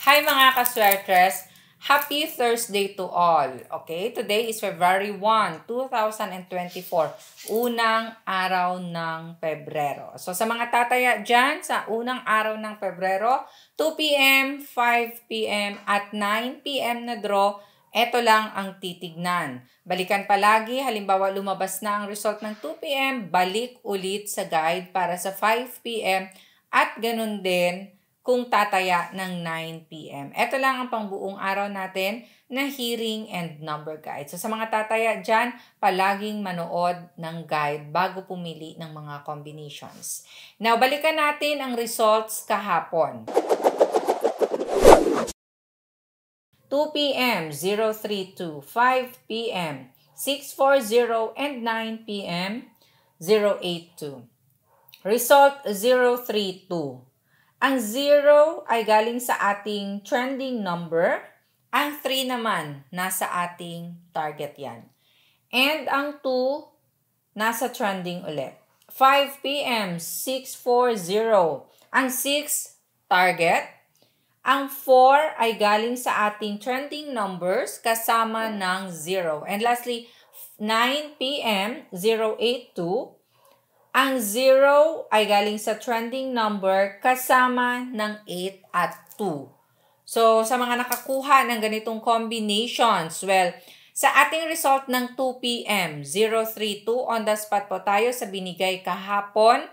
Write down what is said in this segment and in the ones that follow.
Hi mga kaswertres! Happy Thursday to all! Okay, today is February 1, 2024. Unang araw ng Pebrero. So sa mga tataya dyan, sa unang araw ng Pebrero, 2 p.m., 5 p.m. at 9 p.m. na draw, eto lang ang titignan. Balikan palagi, halimbawa lumabas na ang result ng 2 p.m., balik ulit sa guide para sa 5 p.m. at ganun din kung tataya ng 9pm. Ito lang ang pangbuong araw natin na hearing and number guide. So sa mga tataya dyan, palaging manood ng guide bago pumili ng mga combinations. Now, balikan natin ang results kahapon. 2 p.m. 032, 5 p.m. 640, and 9 p.m. 082. Result 032. Ang 0 ay galing sa ating trending number. Ang 3 naman, nasa ating target yan. And ang 2, nasa trending ulit. 5 p.m., 640. Ang 6, target. Ang 4 ay galing sa ating trending numbers kasama ng 0. And lastly, 9 p.m., 082. Ang 0 ay galing sa trending number kasama ng 8 at 2. So, sa mga nakakuha ng ganitong combinations, well, sa ating result ng 2 p.m., 032 on the spot po tayo sa binigay kahapon.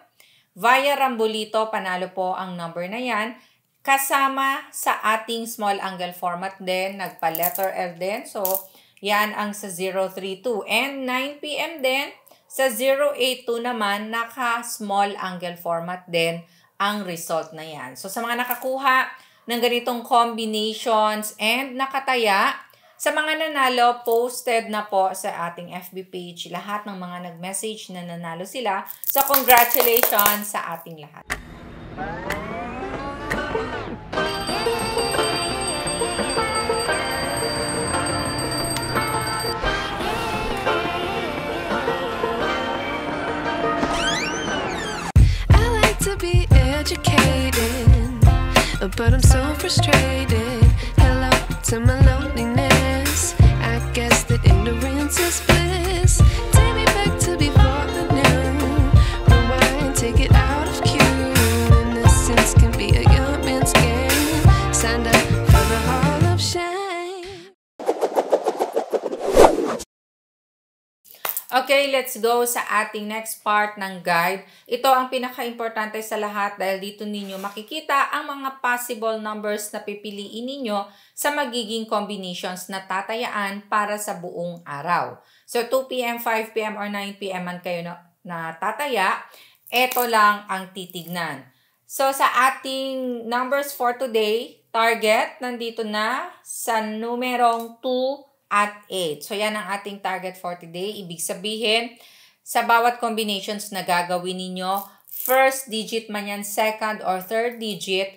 Via Rambolito, panalo po ang number na yan. Kasama sa ating small angle format din, nagpa-letter L din. So, yan ang sa 032. And 9 p.m. din, sa 082 naman, naka-small angle format din ang result na yan. So, sa mga nakakuha ng ganitong combinations and nakataya, sa mga nanalo, posted na po sa ating FB page lahat ng mga nag-message na nanalo sila. So, congratulations sa ating lahat. Bye. but I'm so frustrated. Hello to my loneliness. I guess that ignorance is. let's go sa ating next part ng guide. Ito ang pinaka-importante sa lahat dahil dito ninyo makikita ang mga possible numbers na pipiliin ninyo sa magiging combinations na tatayaan para sa buong araw. So 2pm, 5pm, or 9pm man kayo na, na tataya, ito lang ang titignan. So sa ating numbers for today, target nandito na sa numerong 2, at 8. So, yan ang ating target for today. Ibig sabihin, sa bawat combinations na gagawin ninyo, first digit man yan, second or third digit,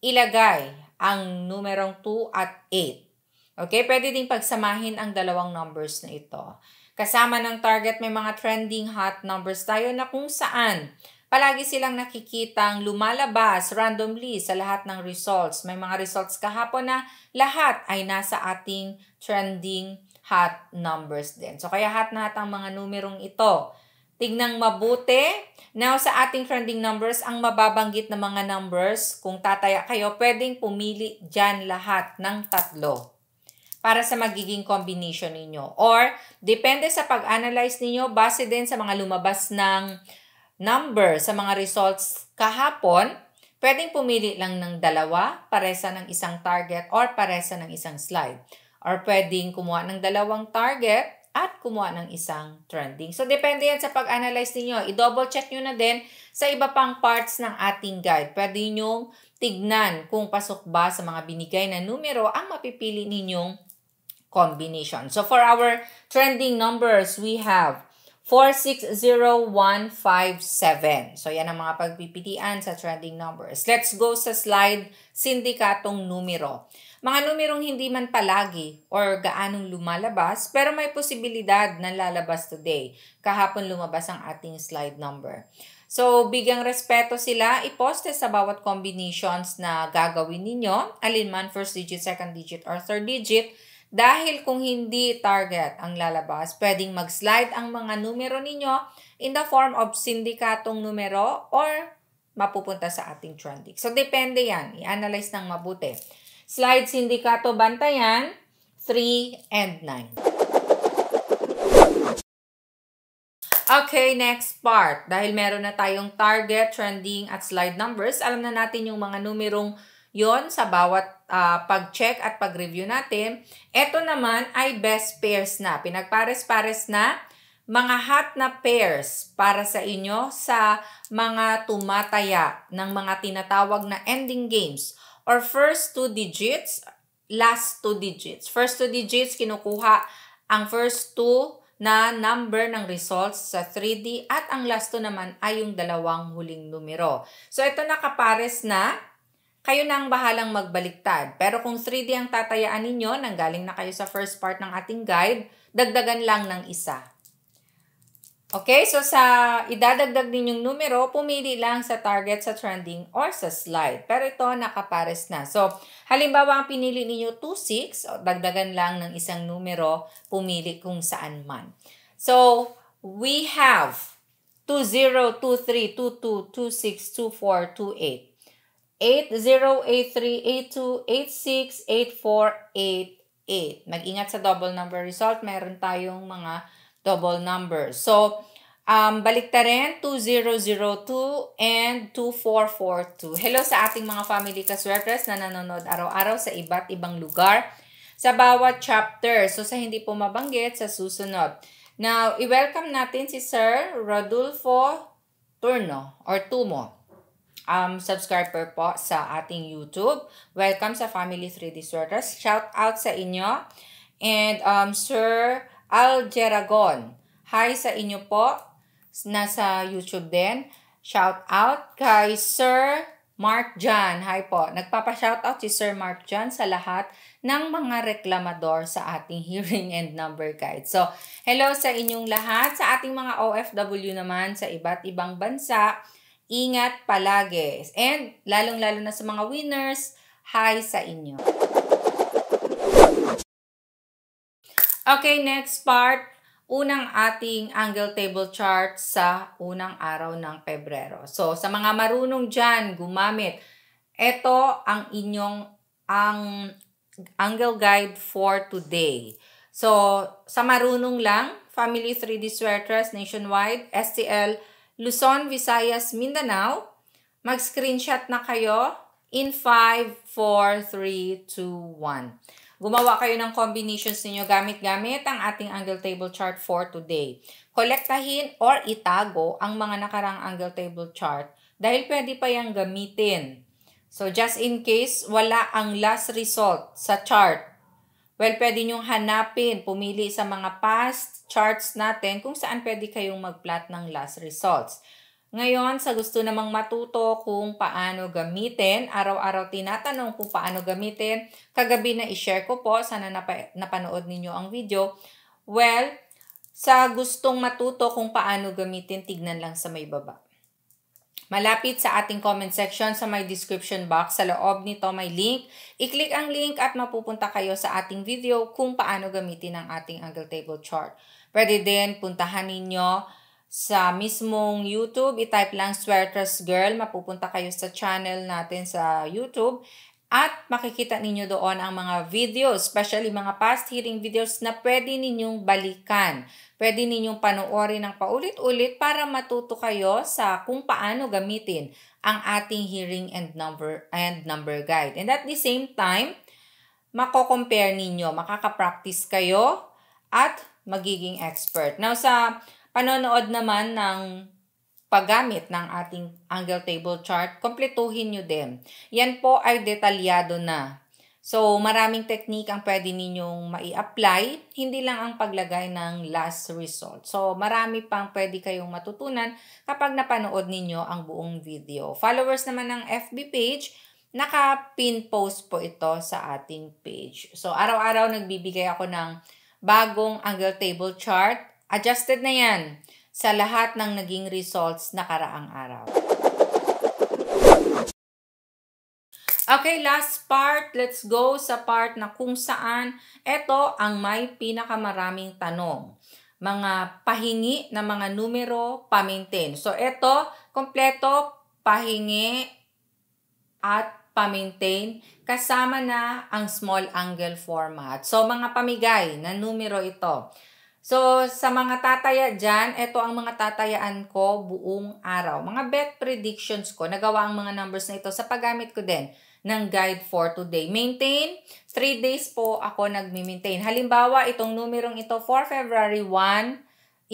ilagay ang numerong 2 at 8. Okay? Pwede ding pagsamahin ang dalawang numbers na ito. Kasama ng target, may mga trending hot numbers tayo na kung saan Palagi silang nakikitang lumalabas randomly sa lahat ng results. May mga results kahapon na lahat ay nasa ating trending hot numbers din. So kaya hot na ang mga numerong ito. Tignang mabuti. Now sa ating trending numbers, ang mababanggit na mga numbers, kung tataya kayo, pwedeng pumili dyan lahat ng tatlo para sa magiging combination ninyo. Or, depende sa pag-analyze ninyo, base din sa mga lumabas ng number sa mga results kahapon, pwedeng pumili lang ng dalawa, paresa ng isang target or paresa ng isang slide. Or pwedeng kumuha ng dalawang target at kumuha ng isang trending. So, depende yan sa pag-analyze niyo I-double check nyo na din sa iba pang parts ng ating guide. Pwede nyong tignan kung pasok ba sa mga binigay na numero ang mapipili ninyong combination. So, for our trending numbers, we have 460157. So, yan ang mga pagpipilian sa trending numbers. Let's go sa slide, sindikatong numero. Mga numerong hindi man palagi or gaanong lumalabas, pero may posibilidad na lalabas today. Kahapon lumabas ang ating slide number. So, bigyang respeto sila, iposte sa bawat combinations na gagawin ninyo, alinman first digit, second digit, or third digit, dahil kung hindi target ang lalabas, pwedeng mag-slide ang mga numero ninyo in the form of sindikatong numero or mapupunta sa ating trending. So, depende yan. I-analyze ng mabuti. Slide sindikato bantayan, 3 and 9. Okay, next part. Dahil meron na tayong target, trending, at slide numbers, alam na natin yung mga numerong yon sa bawat uh, pag-check at pag-review natin. Ito naman ay best pairs na. Pinagpares-pares na mga hot na pairs para sa inyo sa mga tumataya ng mga tinatawag na ending games or first two digits, last two digits. First two digits, kinukuha ang first two na number ng results sa 3D at ang last two naman ay yung dalawang huling numero. So ito nakapares na kayo na ang bahalang magbaliktad. Pero kung 3D ang tatayaan ninyo, nanggaling na kayo sa first part ng ating guide, dagdagan lang ng isa. Okay, so sa idadagdag ninyong numero, pumili lang sa target sa trending or sa slide. Pero ito nakapares na. So, halimbawa ang pinili ninyo 26, dagdagan lang ng isang numero, pumili kung saan man. So, we have 20, 23, 22, 26, 24, 28. 808382868488. Mag-ingat sa double number result. Meron tayong mga double number. So, um, balikta rin, 2002 and 2442. Hello sa ating mga family kaswerters na nanonood araw-araw sa iba't ibang lugar sa bawat chapter. So, sa hindi po mabanggit, sa susunod. Now, i-welcome natin si Sir Rodolfo Turno or Tumo um, subscriber po sa ating YouTube. Welcome sa Family 3D Sorters. Shout out sa inyo. And um, Sir Algeragon, Hi sa inyo po. Nasa YouTube din. Shout out kay Sir Mark John. Hi po. Nagpapa-shout out si Sir Mark John sa lahat ng mga reklamador sa ating hearing and number guide. So, hello sa inyong lahat, sa ating mga OFW naman sa iba't ibang bansa. Ingat palagi. And lalong-lalo na sa mga winners, hi sa inyo. Okay, next part. Unang ating angle table chart sa unang araw ng Pebrero. So, sa mga marunong dyan, gumamit. Ito ang inyong ang angle guide for today. So, sa marunong lang, Family 3D Sweaters Nationwide, STL Luzon, Visayas, Mindanao. Mag-screenshot na kayo in 5, 4, 3, 2, 1. Gumawa kayo ng combinations ninyo gamit-gamit ang ating angle table chart for today. Kolektahin or itago ang mga nakarang angle table chart dahil pwede pa yang gamitin. So just in case wala ang last result sa chart, Well, pwede nyong hanapin, pumili sa mga past charts natin kung saan pwede kayong mag-plot ng last results. Ngayon, sa gusto namang matuto kung paano gamitin, araw-araw tinatanong kung paano gamitin, kagabi na i-share ko po, sana napa napanood ninyo ang video. Well, sa gustong matuto kung paano gamitin, tignan lang sa may baba. Malapit sa ating comment section sa my description box sa loob nito may link. I-click ang link at mapupunta kayo sa ating video kung paano gamitin ang ating angle table chart. Pwede din puntahan ninyo sa mismong YouTube, i-type lang Swertress Girl, mapupunta kayo sa channel natin sa YouTube. At makikita ninyo doon ang mga videos, especially mga past hearing videos na pwede ninyong balikan. Pwede ninyong panoorin ng paulit-ulit para matuto kayo sa kung paano gamitin ang ating hearing and number and number guide. And at the same time, mako-compare ninyo, makaka-practice kayo at magiging expert. Now sa panonood naman ng paggamit ng ating angle table chart, kompletuhin nyo din. Yan po ay detalyado na. So, maraming technique ang pwede ninyong ma apply hindi lang ang paglagay ng last result. So, marami pang pwede kayong matutunan kapag napanood ninyo ang buong video. Followers naman ng FB page, naka-pin post po ito sa ating page. So, araw-araw nagbibigay ako ng bagong angle table chart. Adjusted na yan sa lahat ng naging results nakaraang araw. Okay, last part. Let's go sa part na kung saan ito ang may pinakamaraming tanong. Mga pahingi na mga numero pamintin. So, ito, kompleto, pahingi at pa-maintain kasama na ang small angle format. So mga pamigay na numero ito. So, sa mga tataya dyan, ito ang mga tatayaan ko buong araw. Mga bet predictions ko, nagawa ang mga numbers na ito sa paggamit ko din ng guide for today. Maintain, 3 days po ako nagmi-maintain. Halimbawa, itong numerong ito for February 1,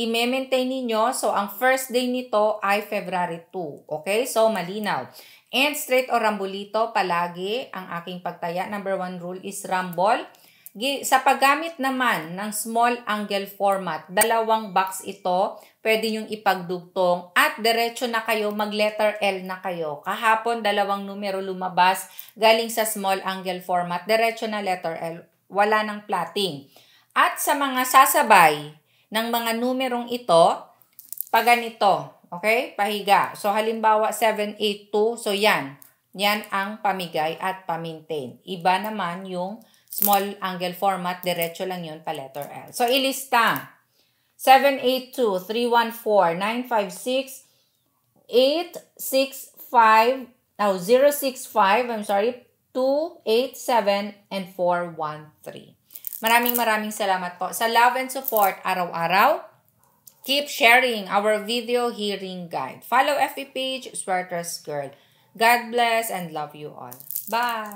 i-maintain ninyo. So, ang first day nito ay February 2. Okay? So, malinaw. And straight o rambolito palagi ang aking pagtaya. Number 1 rule is rambol. Sa paggamit naman ng small angle format, dalawang box ito, pwede nyong ipagdugtong at diretso na kayo, mag letter L na kayo. Kahapon, dalawang numero lumabas galing sa small angle format, diretso na letter L, wala ng plating. At sa mga sasabay ng mga numerong ito, paganito, okay, pahiga. So halimbawa 782, so yan, yan ang pamigay at pamintain. Iba naman yung Small angle format, diretso lang yun pa letter L. So, ilista. 782, 314, 956, 865, now 065, I'm sorry, 287, and 413. Maraming maraming salamat po sa love and support araw-araw. Keep sharing our video hearing guide. Follow FB page, Swerters Girl. God bless and love you all. Bye!